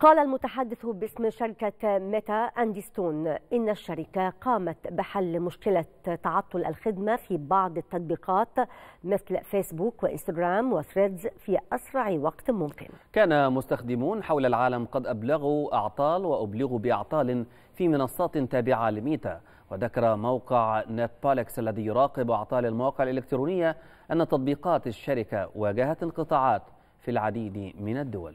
قال المتحدث باسم شركة ميتا أندي ستون إن الشركة قامت بحل مشكلة تعطل الخدمة في بعض التطبيقات مثل فيسبوك وإنستغرام وثريدز في أسرع وقت ممكن كان مستخدمون حول العالم قد أبلغوا أعطال وأبلغوا بأعطال في منصات تابعة لميتا وذكر موقع نت بالكس الذي يراقب أعطال المواقع الإلكترونية أن تطبيقات الشركة واجهت انقطاعات في العديد من الدول